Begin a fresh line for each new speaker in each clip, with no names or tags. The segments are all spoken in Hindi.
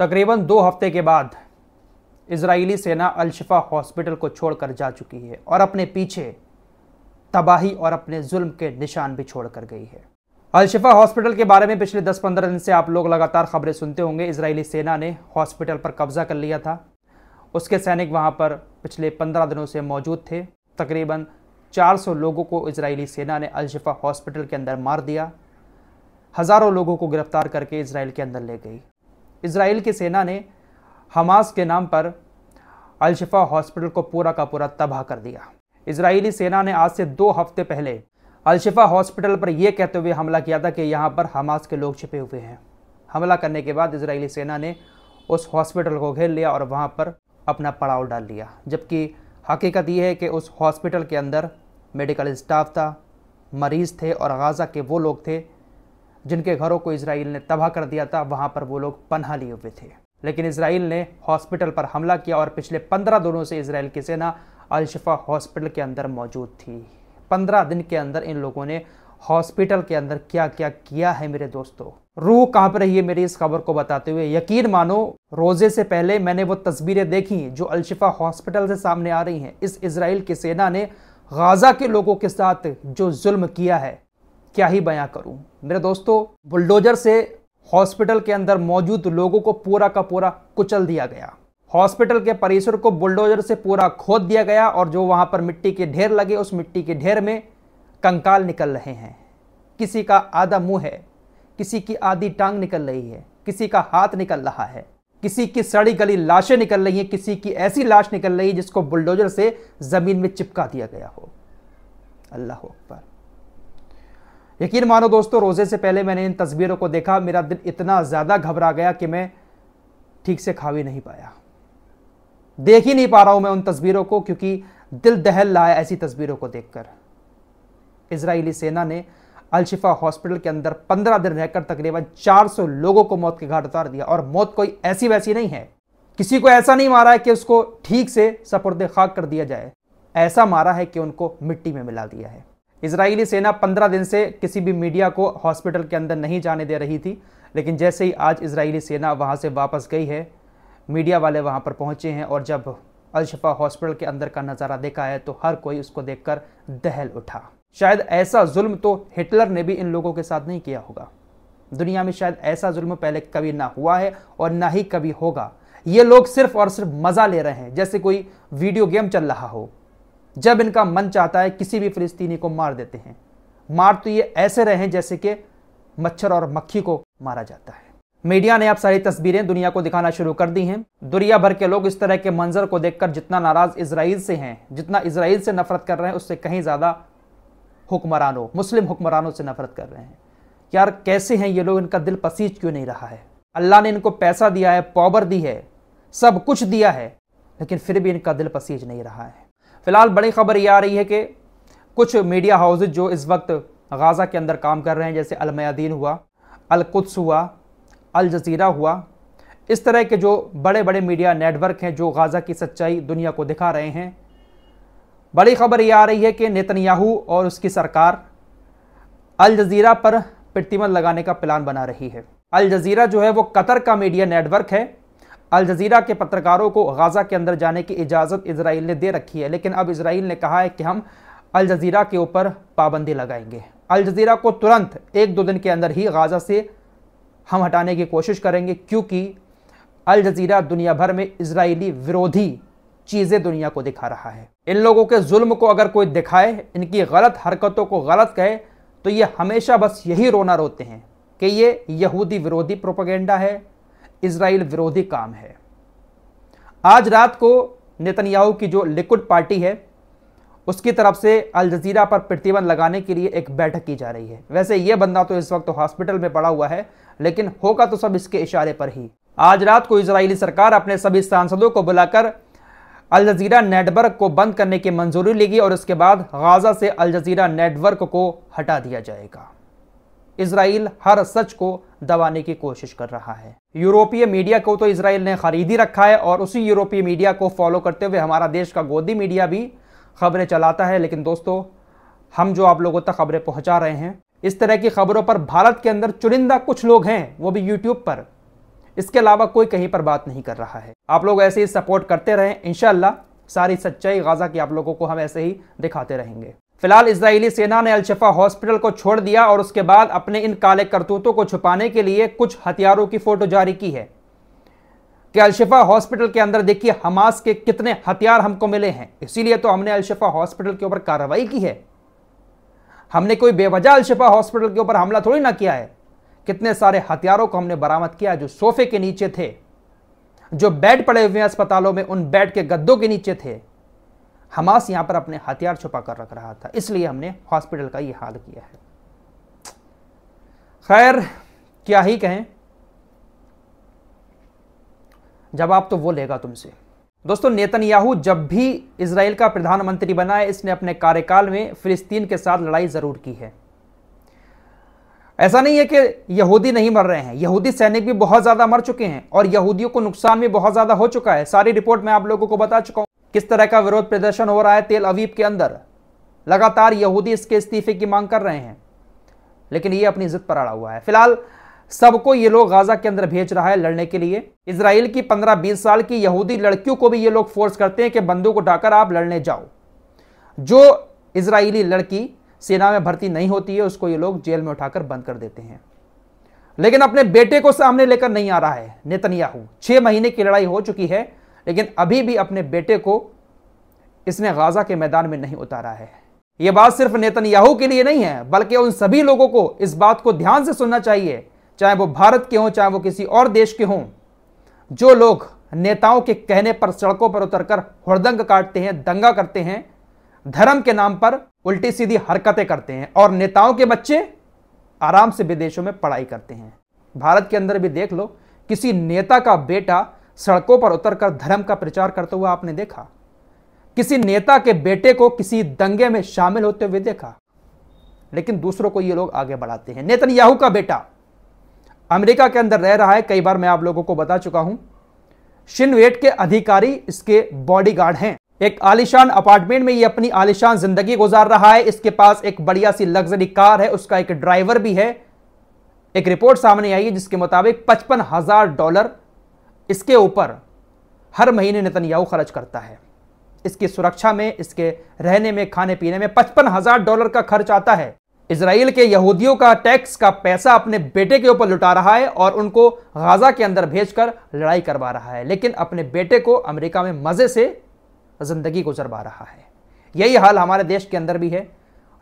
तकरीबन दो हफ्ते के बाद इसराइली सेना अलशफा हॉस्पिटल को छोड़कर जा चुकी है और अपने पीछे तबाही और अपने जुल्म के निशान भी छोड़ कर गई है अलशफा हॉस्पिटल के बारे में पिछले 10-15 दिन से आप लोग लगातार खबरें सुनते होंगे इसराइली सेना ने हॉस्पिटल पर कब्जा कर लिया था उसके सैनिक वहां पर पिछले 15 दिनों से मौजूद थे तकरीबन 400 लोगों को इसराइली सेना ने अलशफा हॉस्पिटल के अंदर मार दिया हज़ारों लोगों को गिरफ्तार करके इसराइल के अंदर ले गई इसराइल की सेना ने हमास के नाम पर अलशफ़ा हॉस्पिटल को पूरा का पूरा तबाह कर दिया इसराइली सेना ने आज से दो हफ्ते पहले अलशफा हॉस्पिटल पर यह कहते हुए हमला किया था कि यहाँ पर हमास के लोग छिपे हुए हैं हमला करने के बाद इसराइली सेना ने उस हॉस्पिटल को घेर लिया और वहाँ पर अपना पड़ाव डाल लिया जबकि हकीकत यह है कि उस हॉस्पिटल के अंदर मेडिकल स्टाफ था मरीज़ थे और गाज़ा के वो लोग थे जिनके घरों को इसराइल ने तबाह कर दिया था वहां पर वो लोग पन्हा लिए हुए थे लेकिन इसराइल ने हॉस्पिटल पर हमला किया और पिछले पंद्रह दिनों से इसराइल की सेना अलशफा हॉस्पिटल के अंदर मौजूद थी पंद्रह दिन के अंदर इन लोगों ने हॉस्पिटल के अंदर क्या क्या किया है मेरे दोस्तों रूह कहां पर रही है मेरी इस खबर को बताते हुए यकीन मानो रोजे से पहले मैंने वो तस्वीरें देखी जो अलशिफा हॉस्पिटल से सामने आ रही हैं इस इसराइल की सेना ने गाजा के लोगों के साथ जो जुल्म किया है क्या ही बयां करूं मेरे दोस्तों बुलडोजर से हॉस्पिटल के अंदर मौजूद लोगों को पूरा का पूरा कुचल दिया गया हॉस्पिटल के परिसर को बुलडोजर से पूरा खोद दिया गया और जो वहां पर मिट्टी के ढेर लगे उस मिट्टी के ढेर में कंकाल निकल रहे हैं किसी का आधा मुंह है किसी की आधी टांग निकल रही है किसी का हाथ निकल रहा है किसी की सड़ी गली लाशें निकल रही हैं किसी की ऐसी लाश निकल रही है जिसको बुलडोजर से ज़मीन में चिपका दिया गया हो अल्लाह अकबर यकीन मानो दोस्तों रोज़े से पहले मैंने इन तस्वीरों को देखा मेरा दिल इतना ज़्यादा घबरा गया कि मैं ठीक से खा भी नहीं पाया देख ही नहीं पा रहा हूं मैं उन तस्वीरों को क्योंकि दिल दहल लाया ऐसी तस्वीरों को देखकर इजरायली सेना ने अलशिफा हॉस्पिटल के अंदर 15 दिन रहकर तकरीबन 400 लोगों को मौत के घाट उतार दिया और मौत कोई ऐसी वैसी नहीं है किसी को ऐसा नहीं मारा है कि उसको ठीक से सपुर्द खाक कर दिया जाए ऐसा मारा है कि उनको मिट्टी में मिला दिया है इसराइली सेना 15 दिन से किसी भी मीडिया को हॉस्पिटल के अंदर नहीं जाने दे रही थी लेकिन जैसे ही आज इसराइली सेना वहाँ से वापस गई है मीडिया वाले वहाँ पर पहुँचे हैं और जब अलशफा हॉस्पिटल के अंदर का नज़ारा देखा है तो हर कोई उसको देखकर दहल उठा शायद ऐसा जुल्म तो हिटलर ने भी इन लोगों के साथ नहीं किया होगा दुनिया में शायद ऐसा जुल्म पहले कभी ना हुआ है और ना ही कभी होगा ये लोग सिर्फ और सिर्फ मज़ा ले रहे हैं जैसे कोई वीडियो गेम चल रहा हो जब इनका मन चाहता है किसी भी फिलिस्तीनी को मार देते हैं मार तो ये ऐसे रहे जैसे कि मच्छर और मक्खी को मारा जाता है मीडिया ने अब सारी तस्वीरें दुनिया को दिखाना शुरू कर दी हैं दुनिया भर के लोग इस तरह के मंजर को देखकर जितना नाराज इसराइल से हैं जितना इसराइल से नफरत कर रहे हैं उससे कहीं ज़्यादा हुक्मरानों मुस्लिम हुक्मरानों से नफरत कर रहे हैं यार कैसे हैं ये लोग इनका दिल पसीज क्यों नहीं रहा है अल्लाह ने इनको पैसा दिया है पावर दी है सब कुछ दिया है लेकिन फिर भी इनका दिल पसीज नहीं रहा है फिलहाल बड़ी खबर ये आ रही है कि कुछ मीडिया हाउसेज जो इस वक्त गाज़ा के अंदर काम कर रहे हैं जैसे अलमयादीन हुआ अलकुद्स हुआ अल जजीरा हुआ इस तरह के जो बड़े बड़े मीडिया नेटवर्क हैं जो गाज़ा की सच्चाई दुनिया को दिखा रहे हैं बड़ी खबर ये आ रही है कि नेतन्याहू और उसकी सरकार अल जजीरा पर प्रतिबंध लगाने का प्लान बना रही है अल जजीरा जो है वो कतर का मीडिया नेटवर्क है अल जजीरा के पत्रकारों को गाज़ा के अंदर जाने की इजाज़त इसराइल ने दे रखी है लेकिन अब इसराइल ने कहा है कि हम अल जजीरा के ऊपर पाबंदी लगाएंगे अल जजीरा को तुरंत एक दो दिन के अंदर ही गाज़ा से हम हटाने की कोशिश करेंगे क्योंकि अल जजीरा दुनिया भर में इसराइली विरोधी चीज़ें दुनिया को दिखा रहा है इन लोगों के जुल्म को अगर कोई दिखाए इनकी गलत हरकतों को गलत कहे तो ये हमेशा बस यही रोना रोते हैं कि ये यहूदी विरोधी प्रोपागेंडा है इसराइल विरोधी काम है आज रात को नेतन्याहू की जो लिक्विड पार्टी है उसकी तरफ से अल जजीरा पर प्रतिबंध लगाने के लिए एक बैठक की जा रही है वैसे यह बंदा तो इस वक्त हॉस्पिटल में पड़ा हुआ है लेकिन होगा तो सब इसके इशारे पर ही आज रात को इसराइली सरकार अपने सभी सांसदों को बुलाकर अल जजीरा नेटवर्क को बंद करने की मंजूरी लेगी और उसके बाद गाजा से अल जजीरा नेटवर्क को हटा दिया जाएगा इसराइल हर सच को दबाने की कोशिश कर रहा है यूरोपीय मीडिया को तो इसराइल ने खरीद ही रखा है और उसी यूरोपीय मीडिया को फॉलो करते हुए हमारा देश का गोदी मीडिया भी खबरें चलाता है लेकिन दोस्तों हम जो आप लोगों तक खबरें पहुंचा रहे हैं इस तरह की खबरों पर भारत के अंदर चुनिंदा कुछ लोग हैं वो भी यूट्यूब पर इसके अलावा कोई कहीं पर बात नहीं कर रहा है आप लोग ऐसे ही सपोर्ट करते रहें इनशाला सारी सच्चाई गाजा की आप लोगों को हम ऐसे ही दिखाते रहेंगे फिलहाल इसराइली सेना ने अलशफा हॉस्पिटल को छोड़ दिया और उसके बाद अपने इन काले करतूतों को छुपाने के लिए कुछ हथियारों की फोटो जारी की है कि अलशफा हॉस्पिटल के अंदर देखिए हमास के कितने हथियार हमको मिले हैं इसीलिए तो हमने अलशफा हॉस्पिटल के ऊपर कार्रवाई की है हमने कोई बेवजह अलशफा हॉस्पिटल के ऊपर हमला थोड़ी ना किया है कितने सारे हथियारों को हमने बरामद किया जो सोफे के नीचे थे जो बेड पड़े हुए हैं अस्पतालों में उन बेड के गद्दों के नीचे थे हमास यहाँ पर अपने हथियार छुपा कर रख रहा था इसलिए हमने हॉस्पिटल का ये हाल किया है खैर क्या ही कहें जवाब तो वो लेगा तुमसे दोस्तों नेतन्याहू जब भी इसराइल का प्रधानमंत्री बना है इसने अपने कार्यकाल में फिलिस्तीन के साथ लड़ाई ज़रूर की है ऐसा नहीं है कि यहूदी नहीं मर रहे हैं यहूदी सैनिक भी बहुत ज़्यादा मर चुके हैं और यहूदियों को नुकसान भी बहुत ज़्यादा हो चुका है सारी रिपोर्ट मैं आप लोगों को बता चुका हूं किस तरह का विरोध प्रदर्शन हो रहा है तेल अवीब के अंदर लगातार यहूदी इसके इस्तीफे की मांग कर रहे हैं लेकिन ये अपनी जिद पर अड़ा हुआ है फिलहाल सबको ये लोग गाजा के अंदर भेज रहा है लड़ने के लिए इसराइल की 15-20 साल की यहूदी लड़कियों को भी ये लोग फोर्स करते हैं कि बंदूक उठाकर आप लड़ने जाओ जो इसराइली लड़की सेना में भर्ती नहीं होती है उसको ये लोग जेल में उठाकर बंद कर देते हैं लेकिन अपने बेटे को सामने लेकर नहीं आ रहा है नेतन्याहू छह महीने की लड़ाई हो चुकी है लेकिन अभी भी अपने बेटे को इसने गाजा के मैदान में नहीं उतारा है यह बात सिर्फ नेतन्याहू के लिए नहीं है बल्कि उन सभी लोगों को इस बात को ध्यान से सुनना चाहिए चाहे वो भारत के हों चाहे वो किसी और देश के हों जो लोग नेताओं के कहने पर सड़कों पर उतरकर हड़दंग काटते हैं दंगा करते हैं धर्म के नाम पर उल्टी सीधी हरकतें करते हैं और नेताओं के बच्चे आराम से विदेशों में पढ़ाई करते हैं भारत के अंदर भी देख लो किसी नेता का बेटा सड़कों पर उतरकर धर्म का प्रचार करते हुए आपने देखा किसी नेता के बेटे को किसी दंगे में शामिल होते हुए देखा लेकिन दूसरों को ये लोग आगे बढ़ाते हैं नेतन याहू का बेटा अमेरिका के अंदर रह रहा है कई बार मैं आप लोगों को बता चुका हूं शिनवेट के अधिकारी इसके बॉडीगार्ड हैं एक आलिशान अपार्टमेंट में ये अपनी आलिशान जिंदगी गुजार रहा है इसके पास एक बढ़िया सी लग्जरी कार है उसका एक ड्राइवर भी है एक रिपोर्ट सामने आई है जिसके मुताबिक पचपन हजार डॉलर इसके ऊपर हर महीने नतनयाऊ खर्च करता है इसकी सुरक्षा में इसके रहने में खाने पीने में पचपन हजार डॉलर का खर्च आता है इसराइल के यहूदियों का टैक्स का पैसा अपने बेटे के ऊपर लुटा रहा है और उनको गाजा के अंदर भेजकर लड़ाई करवा रहा है लेकिन अपने बेटे को अमेरिका में मज़े से ज़िंदगी गुजरवा रहा है यही हाल हमारे देश के अंदर भी है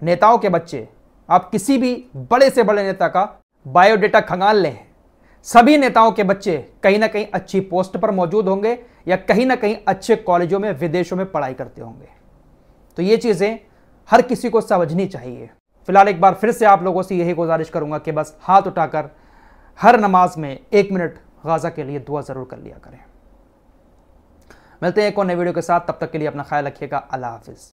नेताओं के बच्चे आप किसी भी बड़े से बड़े नेता का बायोडेटा खंगाल लें सभी नेताओं के बच्चे कहीं ना कहीं अच्छी पोस्ट पर मौजूद होंगे या कहीं ना कहीं अच्छे कॉलेजों में विदेशों में पढ़ाई करते होंगे तो ये चीज़ें हर किसी को समझनी चाहिए फिलहाल एक बार फिर से आप लोगों से यही गुजारिश करूंगा कि बस हाथ उठाकर हर नमाज में एक मिनट गाजा के लिए दुआ ज़रूर कर लिया करें मिलते हैं एक और नए वीडियो के साथ तब तक के लिए अपना ख्याल रखिएगा अल्लाह हाफिज़